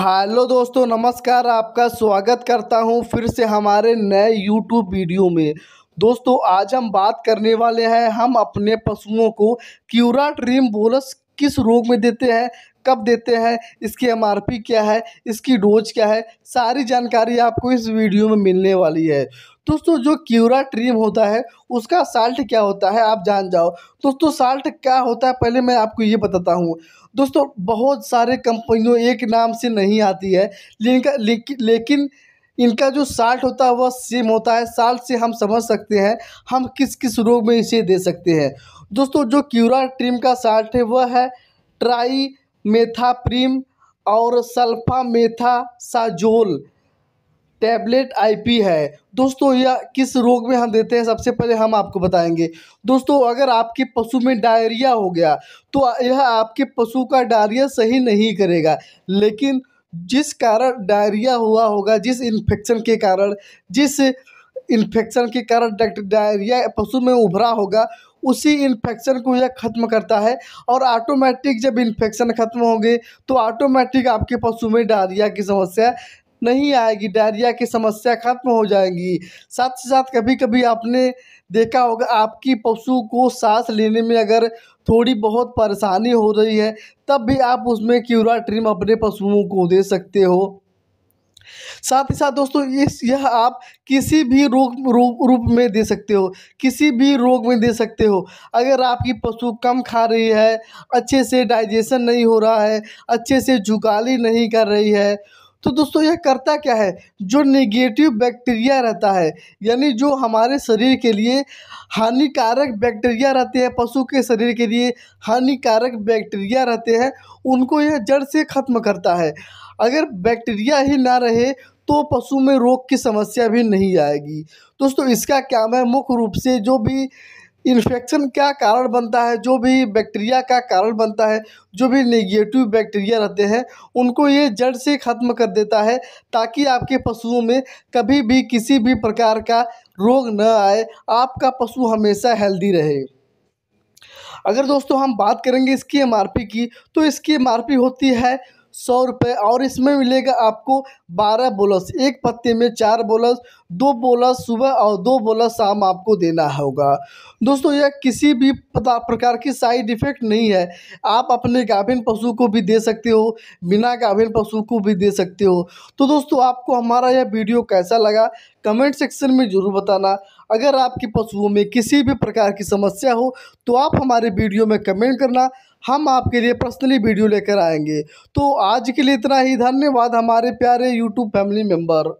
hello दोस्तों नमस्कार आपका स्वागत करता हूं फिर से हमारे नए यूट्यूब वीडियो में दोस्तों आज हम बात करने वाले हैं हम अपने पशुओं को क्यूरा ट्रीम बोलस किस रोग में देते हैं कब देते हैं इसकी एम क्या है इसकी डोज क्या है सारी जानकारी आपको इस वीडियो में मिलने वाली है दोस्तों जो क्यूरा ट्रीम होता है उसका साल्ट क्या होता है आप जान जाओ दोस्तों साल्ट क्या होता है पहले मैं आपको ये बताता हूँ दोस्तों बहुत सारे कंपनियों एक नाम से नहीं आती है लेकिन लेकिन इनका जो साल्ट होता है वह सेम होता है साल्ट से हम समझ सकते हैं हम किस किस रोग में इसे दे सकते हैं दोस्तों जो क्यूरा ट्रीम का साल्ट है वह है ट्राई मेथा प्रीम और sulfamethoxazole tablet IP है दोस्तों यह किस रोग में हम देते हैं सबसे पहले हम आपको बताएंगे दोस्तों अगर आपके पशु में डायरिया हो गया तो यह आपके पशु का डायरिया सही नहीं करेगा लेकिन जिस कारण डायरिया हुआ होगा जिस इन्फेक्शन के कारण जिस इन्फेक्शन के कारण डायरिया पशु में उभरा होगा उसी इन्फेक्शन को यह ख़त्म करता है और ऑटोमेटिक जब इन्फेक्शन ख़त्म होंगे तो ऑटोमेटिक आपके पशु में डायरिया की समस्या नहीं आएगी डायरिया की समस्या खत्म हो जाएगी साथ ही साथ कभी कभी आपने देखा होगा आपकी पशु को सांस लेने में अगर थोड़ी बहुत परेशानी हो रही है तब भी आप उसमें क्यूरा ट्रिम अपने पशुओं को दे सकते हो साथ ही साथ दोस्तों इस यह आप किसी भी रोग रूप रूप में दे सकते हो किसी भी रोग में दे सकते हो अगर आपकी पशु कम खा रही है अच्छे से डाइजेशन नहीं हो रहा है अच्छे से जुगाली नहीं कर रही है तो दोस्तों यह करता क्या है जो नेगेटिव बैक्टीरिया रहता है यानी जो हमारे शरीर के लिए हानिकारक बैक्टीरिया रहते हैं पशु के शरीर के लिए हानिकारक बैक्टीरिया रहते हैं उनको यह जड़ से ख़त्म करता है अगर बैक्टीरिया ही ना रहे तो पशु में रोग की समस्या भी नहीं आएगी दोस्तों इसका काम है मुख्य रूप से जो भी इन्फेक्शन क्या कारण बनता है जो भी बैक्टीरिया का कारण बनता है जो भी नेगेटिव बैक्टीरिया रहते हैं उनको ये जड़ से ख़त्म कर देता है ताकि आपके पशुओं में कभी भी किसी भी प्रकार का रोग न आए आपका पशु हमेशा हेल्दी रहे अगर दोस्तों हम बात करेंगे इसकी एम की तो इसकी एम होती है सौ रुपये और इसमें मिलेगा आपको बारह बोलस एक पत्ते में चार बोलस दो बोलस सुबह और दो बोलस शाम आपको देना होगा दोस्तों यह किसी भी प्रकार की साइड इफ़ेक्ट नहीं है आप अपने गाभिन पशु को भी दे सकते हो बिना गाभिन पशु को भी दे सकते हो तो दोस्तों आपको हमारा यह वीडियो कैसा लगा कमेंट सेक्शन में ज़रूर बताना अगर आपके पशुओं में किसी भी प्रकार की समस्या हो तो आप हमारे वीडियो में कमेंट करना हम आपके लिए पर्सनली वीडियो लेकर आएंगे तो आज के लिए इतना ही धन्यवाद हमारे प्यारे यूट्यूब फैमिली मेम्बर